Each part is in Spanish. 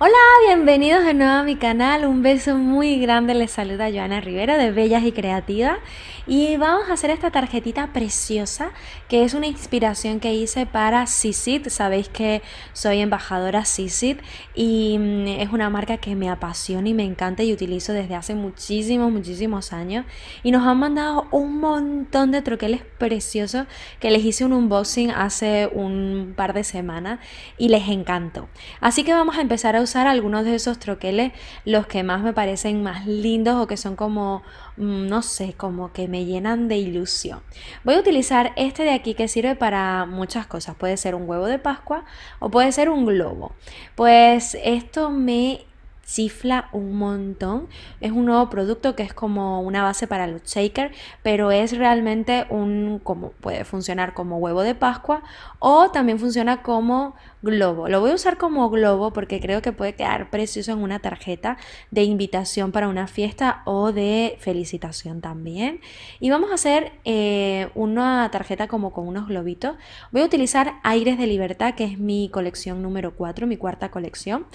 Hola, bienvenidos de nuevo a mi canal. Un beso muy grande les saluda Joana Rivera de Bellas y Creativas. Y vamos a hacer esta tarjetita preciosa que es una inspiración que hice para Sisit. Sabéis que soy embajadora Sisit y mm, es una marca que me apasiona y me encanta y utilizo desde hace muchísimos, muchísimos años. Y nos han mandado un montón de troqueles preciosos que les hice un unboxing hace un par de semanas y les encantó. Así que vamos a empezar a usar algunos de esos troqueles, los que más me parecen más lindos o que son como, mm, no sé, como que me llenan de ilusión. Voy a utilizar este de aquí que sirve para muchas cosas. Puede ser un huevo de Pascua o puede ser un globo. Pues esto me chifla un montón. Es un nuevo producto que es como una base para los shaker, pero es realmente un como puede funcionar como huevo de Pascua o también funciona como globo. Lo voy a usar como globo porque creo que puede quedar precioso en una tarjeta de invitación para una fiesta o de felicitación también. Y vamos a hacer eh, una tarjeta como con unos globitos. Voy a utilizar Aires de Libertad, que es mi colección número 4, mi cuarta colección.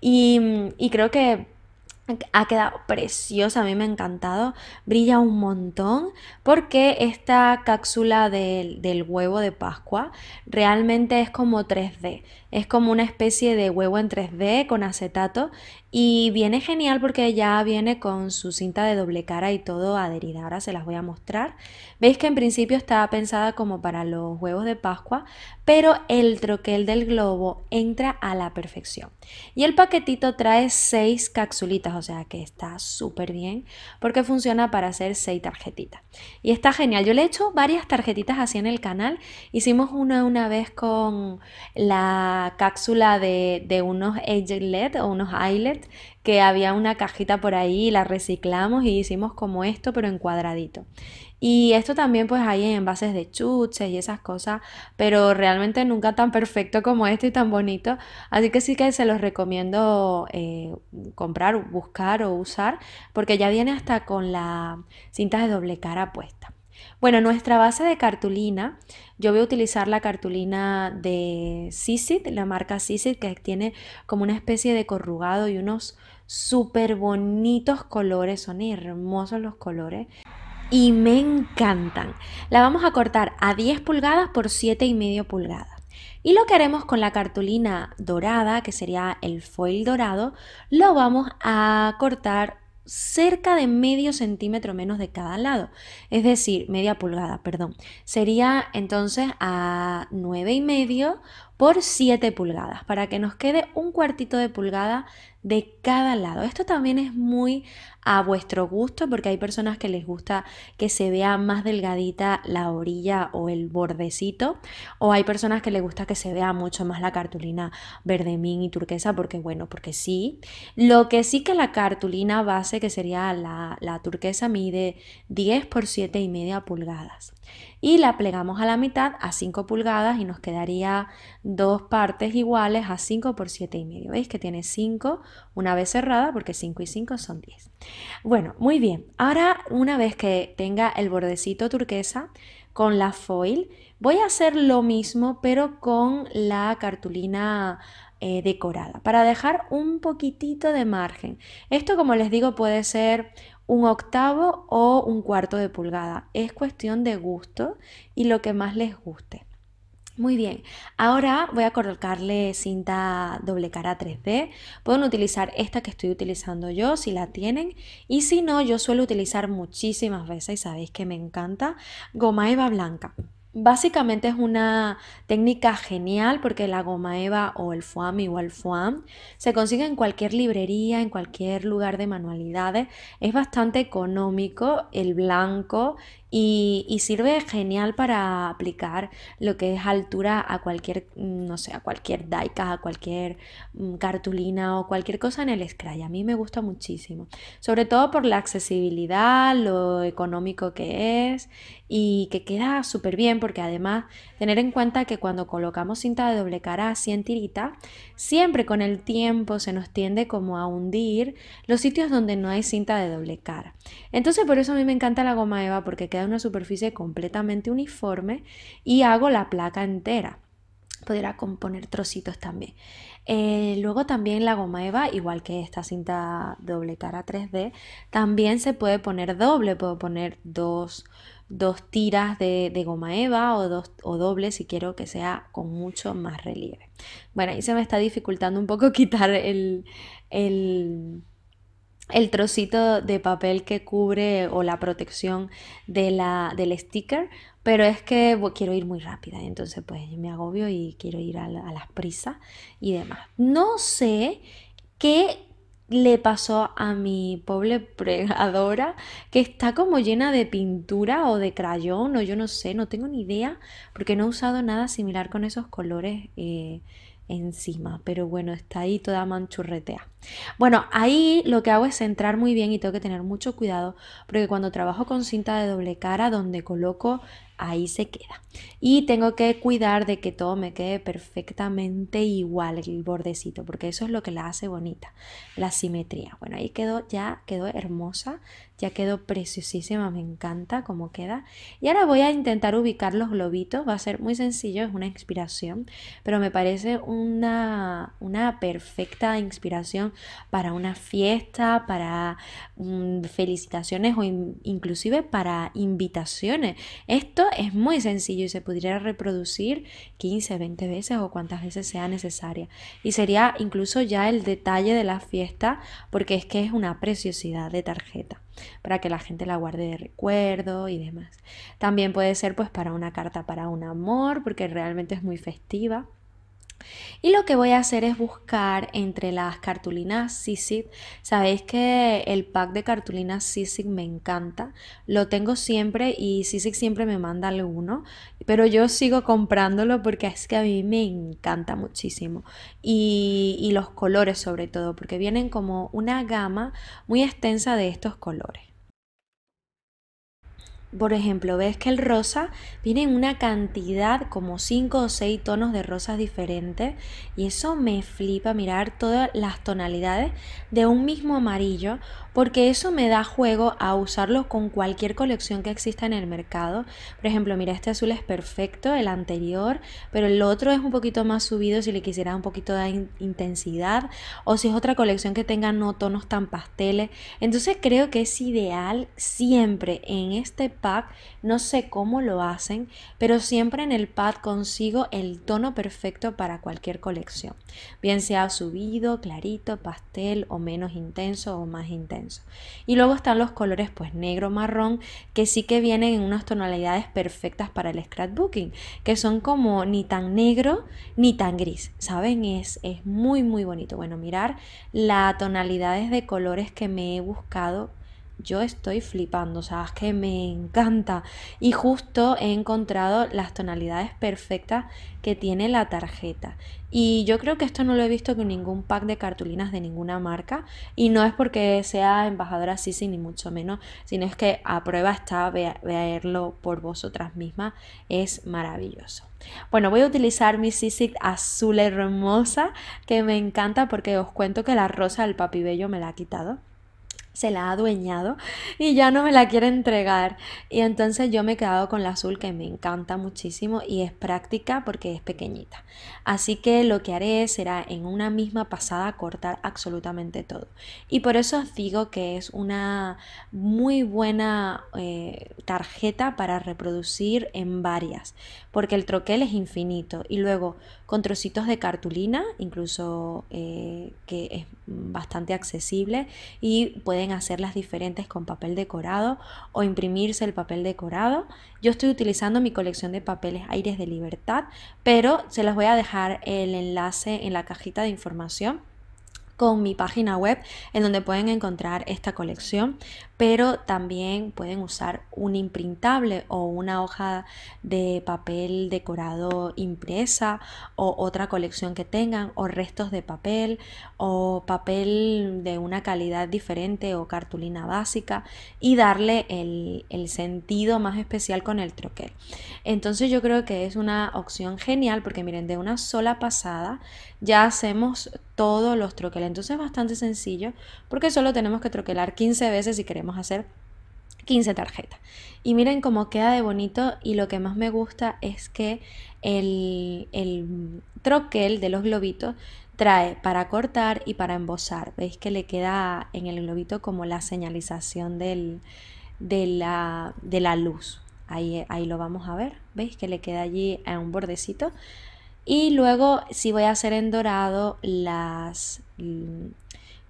y creo que ha quedado preciosa, a mí me ha encantado, brilla un montón porque esta cápsula del, huevo de Pascua realmente es como 3D, es como una especie de huevo en 3D con acetato y viene genial porque ya viene con su cinta de doble cara y todo adherida. Ahora se las voy a mostrar. Veis que en principio estaba pensada como para los huevos de Pascua, pero el troquel del globo entra a la perfección. Y el paquetito trae 6 capsulitas, o sea que está súper bien porque funciona para hacer 6 tarjetitas. Y está genial. Yo le he hecho varias tarjetitas así en el canal. Hicimos una una vez con la cápsula de, unos unos LED o unos eyelet que había una cajita por ahí, la reciclamos y hicimos como esto, pero en cuadradito. Y esto también pues hay en envases de chuches y esas cosas, pero realmente nunca tan perfecto como este y tan bonito. Así que sí que se los recomiendo eh, comprar, buscar o usar, porque ya viene hasta con la cinta de doble cara puesta. Bueno, nuestra base de cartulina, yo voy a utilizar la cartulina de Sisit, la marca Sisit, que tiene como una especie de corrugado y unos súper bonitos colores, son hermosos los colores y me encantan. La vamos a cortar a 10 pulgadas por y medio pulgadas. Y lo que haremos con la cartulina dorada, que sería el foil dorado, lo vamos a cortar cerca de medio centímetro menos de cada lado, es decir, media pulgada, perdón. Sería entonces a 9 y medio por 7 pulgadas, para que nos quede un cuartito de pulgada de cada lado. Esto también es muy a vuestro gusto, porque hay personas que les gusta que se vea más delgadita la orilla o el bordecito, o hay personas que les gusta que se vea mucho más la cartulina verde y turquesa, porque bueno, porque sí. Lo que sí que la cartulina base, que sería la, la turquesa, mide 10 por 7 y media pulgadas y la plegamos a la mitad a 5 pulgadas y nos quedaría dos partes iguales a 5 por 7 y medio. ¿Veis que tiene 5 una vez cerrada porque 5 y 5 son 10. Bueno, muy bien. Ahora una vez que tenga el bordecito turquesa con la foil, voy a hacer lo mismo pero con la cartulina eh, decorada para dejar un poquitito de margen. Esto como les digo puede ser un octavo o un cuarto de pulgada. Es cuestión de gusto y lo que más les guste. Muy bien, ahora voy a colocarle cinta doble cara 3D. Pueden utilizar esta que estoy utilizando yo si la tienen y si no, yo suelo utilizar muchísimas veces y sabéis que me encanta goma eva blanca. Básicamente es una técnica genial porque la goma eva o el foam igual foam se consigue en cualquier librería, en cualquier lugar de manualidades. Es bastante económico el blanco y, sirve genial para aplicar lo que es altura a cualquier, mm, no sé, a cualquier daika, a cualquier mm, cartulina o cualquier cosa en el scry. A mí me gusta muchísimo, sobre todo por la accesibilidad, lo económico que es y que queda súper bien porque además tener en cuenta que cuando colocamos cinta de doble cara así en tirita, siempre con el tiempo se nos tiende como a hundir los sitios donde no hay cinta de doble cara. Entonces por eso a mí me encanta la goma Eva porque de una superficie completamente uniforme y hago la placa entera. Podría componer trocitos también. Eh, luego también la goma eva, igual que esta cinta doble cara 3D, también se puede poner doble, puedo poner dos, tiras de, goma eva o, dos, o doble si quiero que sea con mucho más relieve. Bueno, ahí se me está dificultando un poco quitar el, el el trocito de papel que cubre o la protección de la, del sticker, pero es que quiero ir muy rápida, entonces pues me agobio y quiero ir a, las prisas y demás. No sé qué le pasó a mi pobre pregadora que está como llena de pintura o de crayón o yo no sé, no tengo ni idea porque no he usado nada similar con esos colores. Eh, encima, pero bueno, está ahí toda manchurretea. Bueno, ahí lo que hago es centrar muy bien y tengo que tener mucho cuidado porque cuando trabajo con cinta de doble cara donde coloco ahí se queda. Y tengo que cuidar de que todo me quede perfectamente igual el bordecito, porque eso es lo que la hace bonita, la simetría. Bueno, ahí quedó, ya quedó hermosa, ya quedó preciosísima, me encanta cómo queda. Y ahora voy a intentar ubicar los globitos, va a ser muy sencillo, es una inspiración, pero me parece una, una perfecta inspiración para una fiesta, para mm, felicitaciones o inclusive para invitaciones. Esto es muy sencillo y se pudiera reproducir 15, 20 veces o cuantas veces sea necesaria. Y sería incluso ya el detalle de la fiesta porque es que es una preciosidad de tarjeta para que la gente la guarde de recuerdo y demás. También puede ser pues para una carta para un amor porque realmente es muy festiva y lo que voy a hacer es buscar entre las cartulinas Sisig. Sabéis que el pack de cartulinas Sisig me encanta. Lo tengo siempre y Sisig siempre me manda alguno. Pero yo sigo comprándolo porque es que a mí me encanta muchísimo. Y, y los colores sobre todo, porque vienen como una gama muy extensa de estos colores por ejemplo, ves que el rosa viene en una cantidad como 5 o 6 tonos de rosas diferentes y eso me flipa mirar todas las tonalidades de un mismo amarillo porque eso me da juego a usarlos con cualquier colección que exista en el mercado. Por ejemplo, mira, este azul es perfecto, el anterior, pero el otro es un poquito más subido si le quisiera un poquito de intensidad o si es otra colección que tenga no tonos tan pasteles. Entonces creo que es ideal siempre en este pack, no sé cómo lo hacen, pero siempre en el pad consigo el tono perfecto para cualquier colección, bien sea subido, clarito, pastel o menos intenso o más intenso. Y luego están los colores pues negro, marrón, que sí que vienen en unas tonalidades perfectas para el scrapbooking, que son como ni tan negro ni tan gris, ¿saben? Es, es muy muy bonito. Bueno, mirar las tonalidades de colores que me he buscado yo estoy flipando, o sea, es que me encanta. Y justo he encontrado las tonalidades perfectas que tiene la tarjeta. Y yo creo que esto no lo he visto con ningún pack de cartulinas de ninguna marca. Y no es porque sea embajadora Sisi, ni mucho menos, sino es que a prueba está verlo por vosotras mismas. Es maravilloso. Bueno, voy a utilizar mi Sisi azul hermosa, que me encanta porque os cuento que la rosa del papibello me la ha quitado se la ha adueñado y ya no me la quiere entregar. Y entonces yo me he quedado con la azul que me encanta muchísimo y es práctica porque es pequeñita. Así que lo que haré será en una misma pasada cortar absolutamente todo. Y por eso os digo que es una muy buena eh, tarjeta para reproducir en varias, porque el troquel es infinito y luego con trocitos de cartulina, incluso eh, que es bastante accesible y pueden hacerlas diferentes con papel decorado o imprimirse el papel decorado. Yo estoy utilizando mi colección de papeles Aires de Libertad, pero se las voy a dejar el enlace en la cajita de información con mi página web en donde pueden encontrar esta colección pero también pueden usar un imprintable o una hoja de papel decorado impresa o otra colección que tengan o restos de papel o papel de una calidad diferente o cartulina básica y darle el, sentido más especial con el troquel. Entonces yo creo que es una opción genial porque miren, de una sola pasada ya hacemos todos los troqueles. Entonces es bastante sencillo porque solo tenemos que troquelar 15 veces si queremos a hacer 15 tarjetas. Y miren cómo queda de bonito y lo que más me gusta es que el, el troquel de los globitos trae para cortar y para embosar. Veis que le queda en el globito como la señalización del, de, la, de, la, luz. Ahí, ahí lo vamos a ver. Veis que le queda allí a un bordecito. Y luego si voy a hacer en dorado las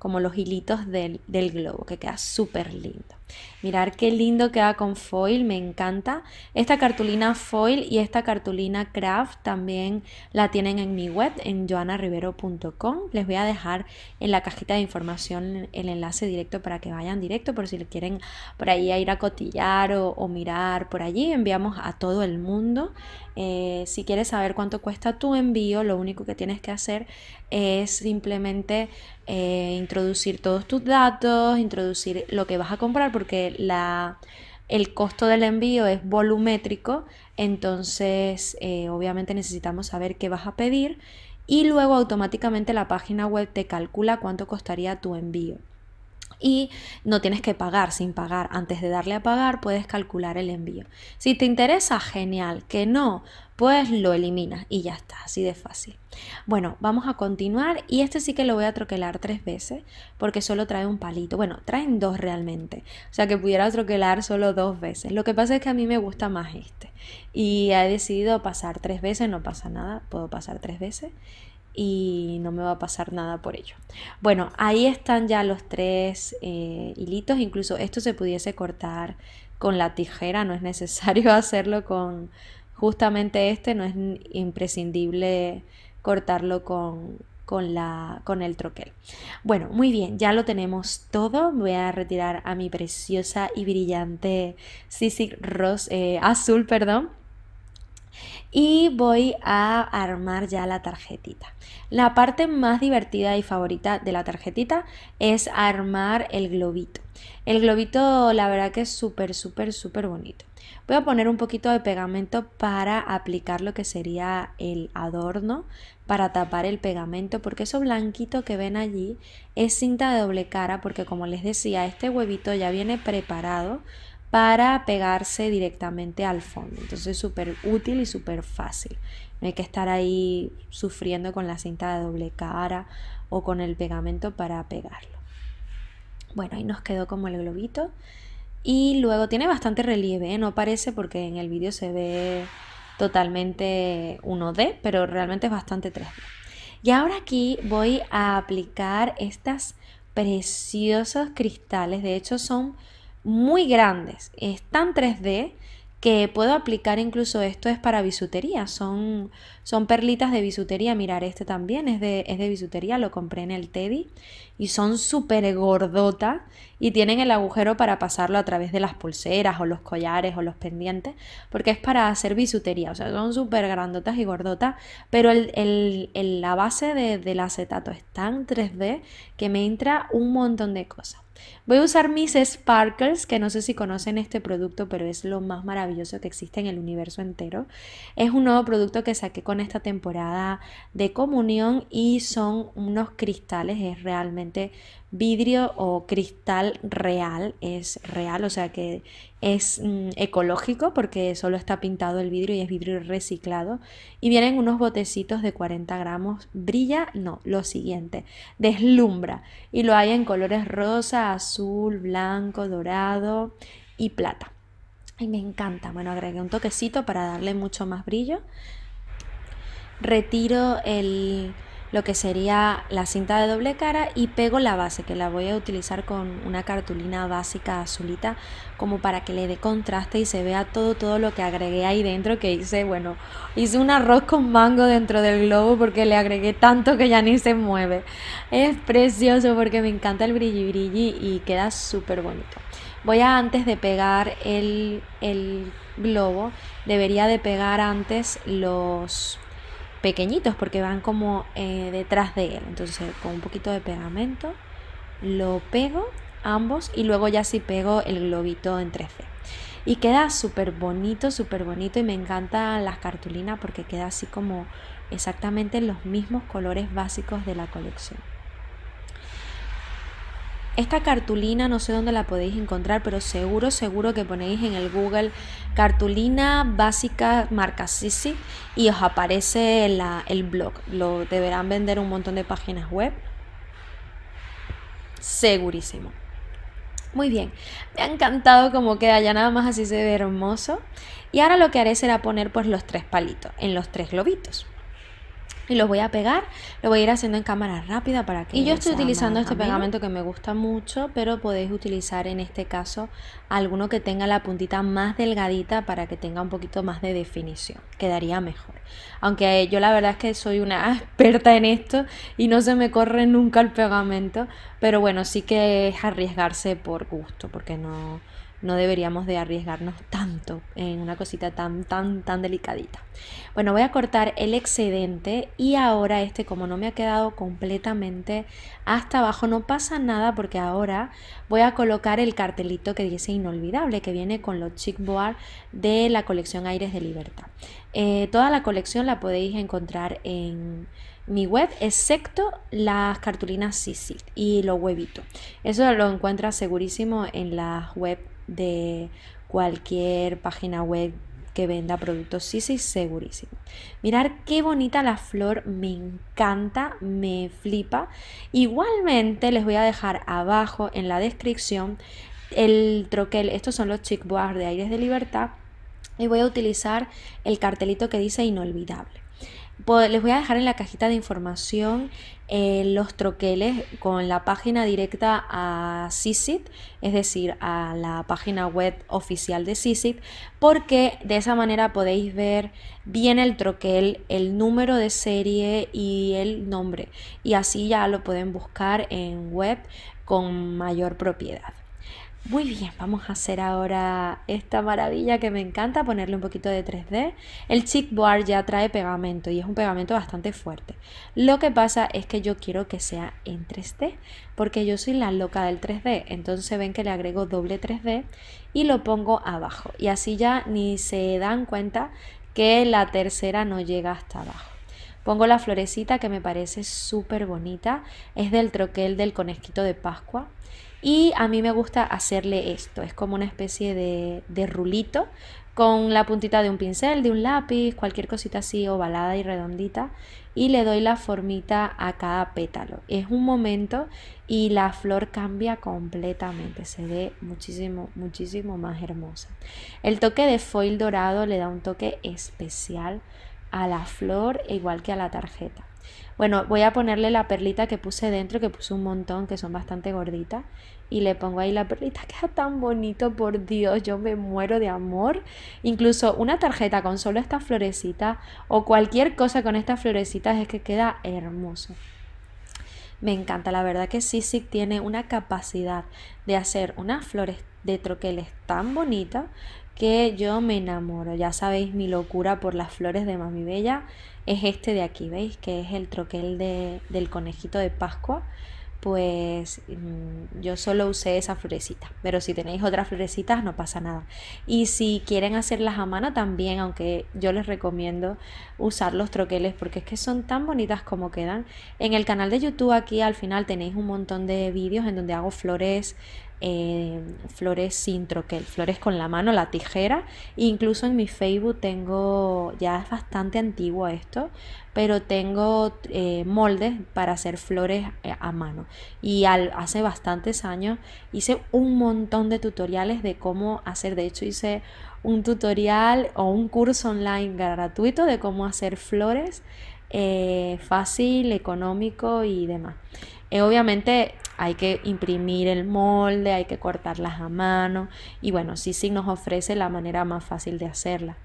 como los hilitos del, globo, que queda súper lindo. Mirar qué lindo queda con foil, me encanta. Esta cartulina foil y esta cartulina craft también la tienen en mi web en joanarivero.com. Les voy a dejar en la cajita de información el enlace directo para que vayan directo por si le quieren por ahí a ir a cotillar o, mirar por allí. Enviamos a todo el mundo. Eh, si quieres saber cuánto cuesta tu envío, lo único que tienes que hacer es simplemente eh, introducir todos tus datos, introducir lo que vas a comprar porque la, el costo del envío es volumétrico, entonces eh, obviamente necesitamos saber qué vas a pedir y luego automáticamente la página web te calcula cuánto costaría tu envío. Y no tienes que pagar sin pagar. Antes de darle a pagar puedes calcular el envío. Si te interesa, genial. Que no, pues lo eliminas y ya está, así de fácil. Bueno, vamos a continuar y este sí que lo voy a troquelar tres veces porque solo trae un palito. Bueno, traen dos realmente, o sea que pudiera troquelar solo dos veces. Lo que pasa es que a mí me gusta más este y he decidido pasar tres veces, no pasa nada, puedo pasar tres veces y no me va a pasar nada por ello. Bueno, ahí están ya los tres eh, hilitos, incluso esto se pudiese cortar con la tijera, no es necesario hacerlo con, justamente este no es imprescindible cortarlo con, la, con el troquel. Bueno, muy bien, ya lo tenemos todo. Voy a retirar a mi preciosa y brillante Sisig Rose, eh, azul, perdón y voy a armar ya la tarjetita. La parte más divertida y favorita de la tarjetita es armar el globito. El globito la verdad que es súper, súper, súper bonito. Voy a poner un poquito de pegamento para aplicar lo que sería el adorno, para tapar el pegamento, porque eso blanquito que ven allí es cinta de doble cara, porque como les decía, este huevito ya viene preparado para pegarse directamente al fondo. Entonces súper útil y súper fácil. No hay que estar ahí sufriendo con la cinta de doble cara o con el pegamento para pegarlo. Bueno, ahí nos quedó como el globito. Y luego tiene bastante relieve, ¿eh? no parece porque en el vídeo se ve totalmente 1D, pero realmente es bastante 3D. Y ahora aquí voy a aplicar estas preciosos cristales. De hecho son muy grandes. Es tan 3D que puedo aplicar incluso esto es para bisutería. Son, son perlitas de bisutería. Mirar, este también es de, bisutería, lo compré en el Teddy. Y son súper gordotas y tienen el agujero para pasarlo a través de las pulseras o los collares o los pendientes, porque es para hacer bisutería. O sea, son súper grandotas y gordotas, pero la base del acetato es tan 3D que me entra un montón de cosas. Voy a usar mis Sparkles, que no sé si conocen este producto, pero es lo más maravilloso que existe en el universo entero. Es un nuevo producto que saqué con esta temporada de comunión y son unos cristales, es realmente vidrio o cristal real, es real, o sea que es mm, ecológico porque solo está pintado el vidrio y es vidrio reciclado. Y vienen unos botecitos de 40 gramos. Brilla, no, lo siguiente, deslumbra. Y lo hay en colores rosa, azul, blanco, dorado y plata. Y me encanta. Bueno, agregué un toquecito para darle mucho más brillo. Retiro el lo que sería la cinta de doble cara y pego la base que la voy a utilizar con una cartulina básica azulita como para que le dé contraste y se vea todo todo lo que agregué ahí dentro que hice bueno hice un arroz con mango dentro del globo porque le agregué tanto que ya ni se mueve es precioso porque me encanta el brilli brilli y queda súper bonito voy a antes de pegar el, el globo debería de pegar antes los pequeñitos porque van como eh, detrás de él. Entonces con un poquito de pegamento lo pego ambos y luego ya sí pego el globito en 3 Y queda súper bonito, súper bonito y me encanta las cartulinas porque queda así como exactamente los mismos colores básicos de la colección. Esta cartulina no sé dónde la podéis encontrar, pero seguro, seguro que ponéis en el Google cartulina básica marca Sisi y os aparece el blog. Lo deberán vender un montón de páginas web. Segurísimo. Muy bien, me ha encantado como queda, ya nada más así se ve hermoso. Y ahora lo que haré será poner pues los tres palitos en los tres globitos y los voy a pegar, lo voy a ir haciendo en cámara rápida para que... Y yo estoy utilizando este pegamento que me gusta mucho, pero podéis utilizar en este caso alguno que tenga la puntita más delgadita para que tenga un poquito más de definición, quedaría mejor. Aunque yo la verdad es que soy una experta en esto y no se me corre nunca el pegamento, pero bueno, sí que es arriesgarse por gusto, porque no no deberíamos de arriesgarnos tanto en una cosita tan, tan, tan delicadita. Bueno, voy a cortar el excedente y ahora este, como no me ha quedado completamente hasta abajo, no pasa nada porque ahora voy a colocar el cartelito que dice inolvidable, que viene con los chick de la colección Aires de Libertad. Eh, toda la colección la podéis encontrar en mi web, excepto las cartulinas Sisi y los huevitos. Eso lo encuentras segurísimo en la web de cualquier página web que venda productos sí, sí, segurísimo. Mirar qué bonita la flor, me encanta, me flipa. Igualmente les voy a dejar abajo en la descripción el troquel, estos son los chic de Aires de Libertad y voy a utilizar el cartelito que dice inolvidable les voy a dejar en la cajita de información eh, los troqueles con la página directa a CISIT, es decir, a la página web oficial de CISIT, porque de esa manera podéis ver bien el troquel, el número de serie y el nombre. Y así ya lo pueden buscar en web con mayor propiedad. Muy bien, vamos a hacer ahora esta maravilla que me encanta, ponerle un poquito de 3D. El Chick ya trae pegamento y es un pegamento bastante fuerte. Lo que pasa es que yo quiero que sea en 3D, porque yo soy la loca del 3D, entonces ven que le agrego doble 3D y lo pongo abajo. Y así ya ni se dan cuenta que la tercera no llega hasta abajo. Pongo la florecita que me parece súper bonita, es del troquel del conejito de Pascua y a mí me gusta hacerle esto, es como una especie de, rulito con la puntita de un pincel, de un lápiz, cualquier cosita así ovalada y redondita y le doy la formita a cada pétalo. Es un momento y la flor cambia completamente, se ve muchísimo, muchísimo más hermosa. El toque de foil dorado le da un toque especial a la flor, igual que a la tarjeta. Bueno, voy a ponerle la perlita que puse dentro, que puse un montón, que son bastante gorditas. Y le pongo ahí la perlita, queda tan bonito, por Dios, yo me muero de amor. Incluso una tarjeta con solo esta florecita o cualquier cosa con estas florecitas es que queda hermoso. Me encanta, la verdad que Sisic tiene una capacidad de hacer unas flores de troqueles tan bonitas que yo me enamoro. Ya sabéis mi locura por las flores de Mami Bella. Es este de aquí, ¿veis? Que es el troquel de, del conejito de Pascua. Pues mm, yo solo usé esa florecita, pero si tenéis otras florecitas no pasa nada. Y si quieren hacerlas a mano también, aunque yo les recomiendo usar los troqueles porque es que son tan bonitas como quedan. En el canal de YouTube aquí al final tenéis un montón de vídeos en donde hago flores eh, flores sin troquel, flores con la mano, la tijera. Incluso en mi Facebook tengo, ya es bastante antiguo esto, pero tengo eh, moldes para hacer flores eh, a mano. Y hace bastantes años hice un montón de tutoriales de cómo hacer, de hecho hice un tutorial o un curso online gratuito de cómo hacer flores fácil, económico y demás. Eh, obviamente hay que imprimir el molde, hay que cortarlas a mano y bueno, sí nos ofrece la manera más fácil de hacerla.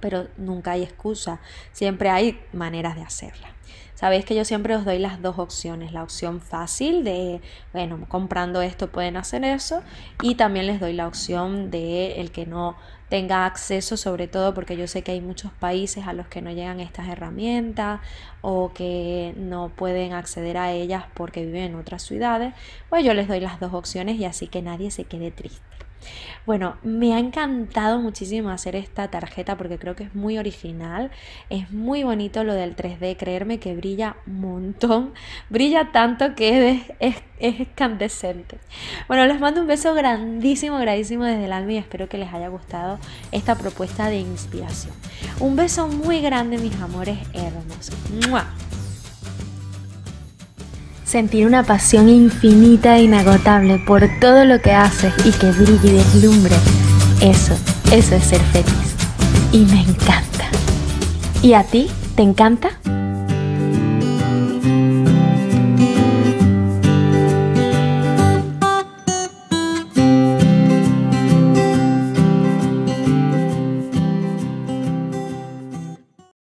Pero nunca hay excusa, siempre hay maneras de hacerla. Sabéis que yo siempre os doy las dos opciones, la opción fácil de, bueno, comprando esto pueden hacer eso y también les doy la opción de el que no tenga acceso, sobre todo porque yo sé que hay muchos países a los que no llegan estas herramientas o que no pueden acceder a ellas porque viven en otras ciudades, pues yo les doy las dos opciones y así que nadie se quede triste. Bueno, me ha encantado muchísimo hacer esta tarjeta porque creo que es muy original, es muy bonito lo del 3D, creerme que brilla un montón, brilla tanto que es, es, escandescente. Bueno, les mando un beso grandísimo, grandísimo desde el alma y espero que les haya gustado esta propuesta de inspiración. Un beso muy grande mis amores hermosos. Sentir una pasión infinita e inagotable por todo lo que haces y que brille y deslumbre. Eso, eso es ser feliz. Y me encanta. ¿Y a ti? ¿Te encanta?